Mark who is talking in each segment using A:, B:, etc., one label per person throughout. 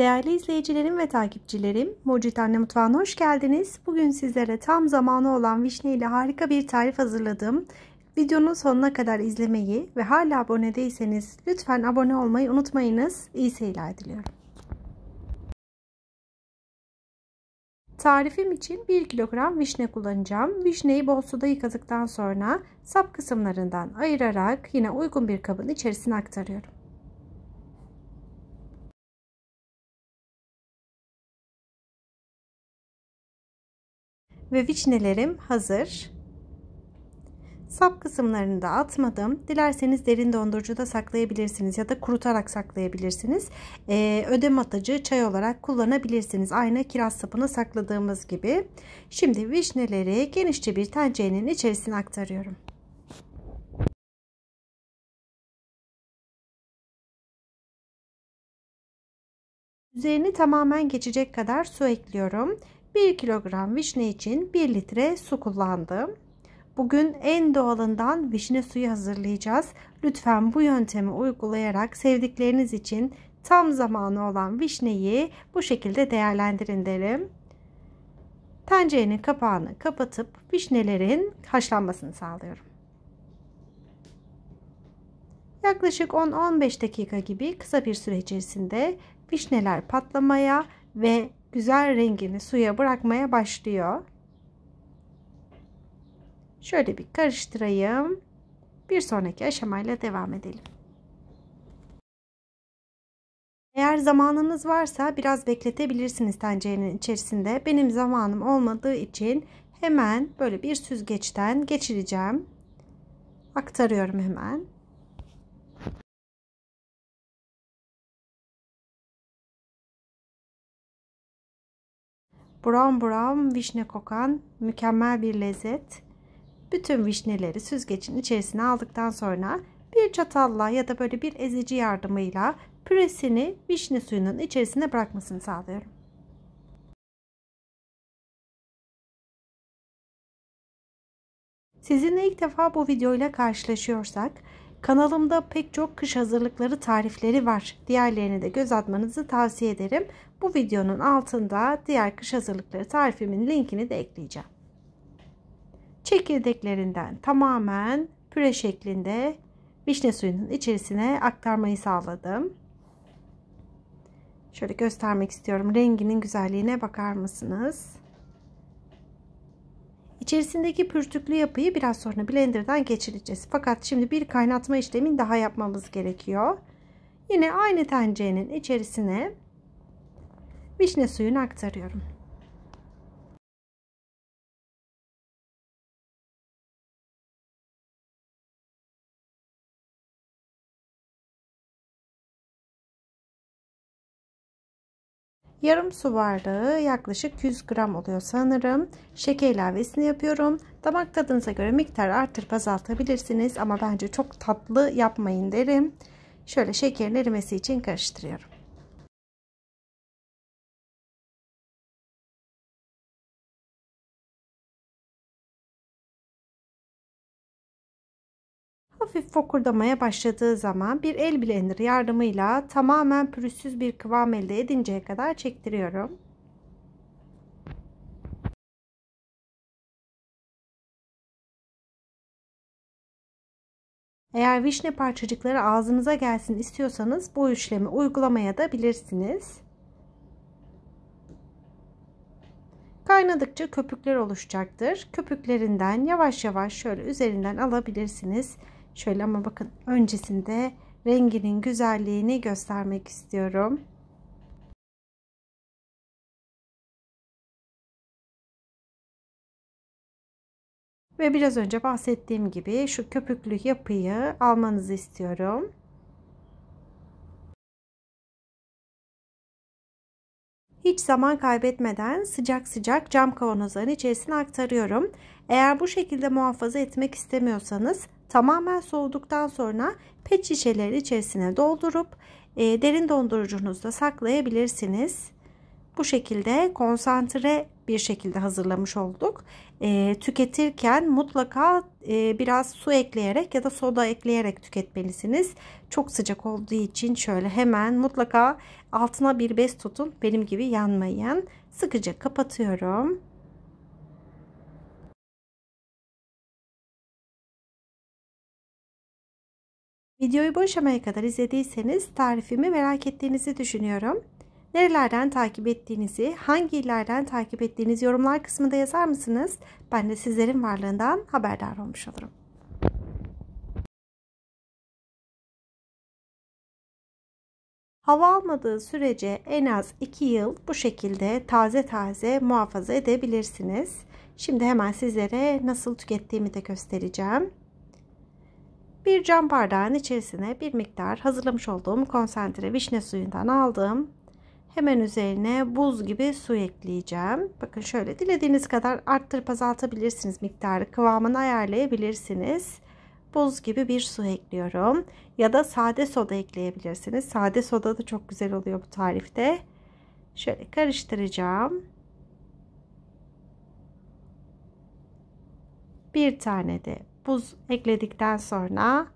A: Değerli izleyicilerim ve takipçilerim, Mucit Anne Mutfağı'na hoş geldiniz. Bugün sizlere tam zamanı olan vişne ile harika bir tarif hazırladım. Videonun sonuna kadar izlemeyi ve hala abone değilseniz lütfen abone olmayı unutmayınız. İyi seyirler diliyorum. Tarifim için 1 kilogram vişne kullanacağım. Vişneyi bol suda yıkadıktan sonra sap kısımlarından ayırarak yine uygun bir kabın içerisine aktarıyorum. ve vişnelerim hazır. Sap kısımlarını da atmadım. Dilerseniz derin dondurucuda saklayabilirsiniz ya da kurutarak saklayabilirsiniz. Ee, ödem atıcı çay olarak kullanabilirsiniz. Aynı kiraz sapını sakladığımız gibi. Şimdi vişneleri genişçe bir tencerenin içerisine aktarıyorum. Üzerini tamamen geçecek kadar su ekliyorum 1 kilogram vişne için 1 litre su kullandım. Bugün en doğalından vişne suyu hazırlayacağız. Lütfen bu yöntemi uygulayarak sevdikleriniz için tam zamanı olan vişneyi bu şekilde değerlendirin derim. Tencerenin kapağını kapatıp vişnelerin haşlanmasını sağlıyorum. Yaklaşık 10-15 dakika gibi kısa bir süre içerisinde vişneler patlamaya ve güzel rengini suya bırakmaya başlıyor. Şöyle bir karıştırayım. Bir sonraki aşamayla devam edelim. Eğer zamanınız varsa biraz bekletebilirsiniz tencerenin içerisinde. Benim zamanım olmadığı için hemen böyle bir süzgeçten geçireceğim. Aktarıyorum hemen. Brown brown vişne kokan mükemmel bir lezzet. Bütün vişneleri süzgecin içerisine aldıktan sonra bir çatalla ya da böyle bir ezici yardımıyla püresini vişne suyunun içerisine bırakmasını sağlıyorum. Sizinle ilk defa bu videoyla karşılaşıyorsak kanalımda pek çok kış hazırlıkları tarifleri var. Diğerlerine de göz atmanızı tavsiye ederim. Bu videonun altında diğer kış hazırlıkları tarifimin linkini de ekleyeceğim. Çekirdeklerinden tamamen püre şeklinde vişne suyunun içerisine aktarmayı sağladım. Şöyle göstermek istiyorum. Renginin güzelliğine bakar mısınız? İçerisindeki pürtüklü yapıyı biraz sonra blenderdan geçireceğiz. Fakat şimdi bir kaynatma işlemini daha yapmamız gerekiyor. Yine aynı tencerenin içerisine vişne suyunu aktarıyorum. Yarım su bardağı yaklaşık 100 gram oluyor sanırım. Şeker ilavesini yapıyorum. Damak tadınıza göre miktarı artırıp azaltabilirsiniz ama bence çok tatlı yapmayın derim. Şöyle şekerin erimesi için karıştırıyorum.
B: hafif fokurdamaya
A: başladığı zaman bir el blenderı yardımıyla tamamen pürüzsüz bir kıvam elde edinceye kadar çektiriyorum. Eğer vişne parçacıkları ağzınıza gelsin istiyorsanız bu işlemi uygulamaya da bilirsiniz. Kaynadıkça köpükler oluşacaktır. Köpüklerinden yavaş yavaş şöyle üzerinden alabilirsiniz. Şöyle ama bakın öncesinde renginin güzelliğini göstermek istiyorum.
B: Ve biraz önce bahsettiğim gibi şu köpüklü yapıyı almanızı istiyorum.
A: Hiç zaman kaybetmeden sıcak sıcak cam kavanozların içerisine aktarıyorum. Eğer bu şekilde muhafaza etmek istemiyorsanız Tamamen soğuduktan sonra pet şişeleri içerisine doldurup e, derin dondurucunuzda saklayabilirsiniz. Bu şekilde konsantre bir şekilde hazırlamış olduk. E, tüketirken mutlaka e, biraz su ekleyerek ya da soda ekleyerek tüketmelisiniz. Çok sıcak olduğu için şöyle hemen mutlaka altına bir bez tutun. Benim gibi yanmayın. Sıkıca kapatıyorum. Videoyu bu aşamaya kadar izlediyseniz tarifimi merak ettiğinizi düşünüyorum. Nerelerden takip ettiğinizi, hangi illerden takip ettiğinizi yorumlar kısmında yazar mısınız? Ben de sizlerin varlığından haberdar olmuş olurum. Hava almadığı sürece en az 2 yıl bu şekilde taze taze muhafaza edebilirsiniz. Şimdi hemen sizlere nasıl tükettiğimi de göstereceğim. Bir cam bardağın içerisine bir miktar hazırlamış olduğum konsantre vişne suyundan aldım. Hemen üzerine buz gibi su ekleyeceğim. Bakın şöyle dilediğiniz kadar arttırıp azaltabilirsiniz miktarı. Kıvamını ayarlayabilirsiniz. Buz gibi bir su ekliyorum. Ya da sade soda ekleyebilirsiniz. Sade soda da çok güzel oluyor bu tarifte. Şöyle karıştıracağım. Bir tane de buz ekledikten sonra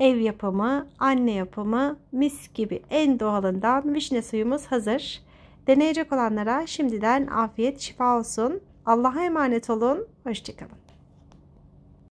A: ev yapımı, anne yapımı, mis gibi en doğalından vişne suyumuz hazır. Deneyecek olanlara şimdiden afiyet, şifa olsun. Allah'a emanet olun. Hoşçakalın.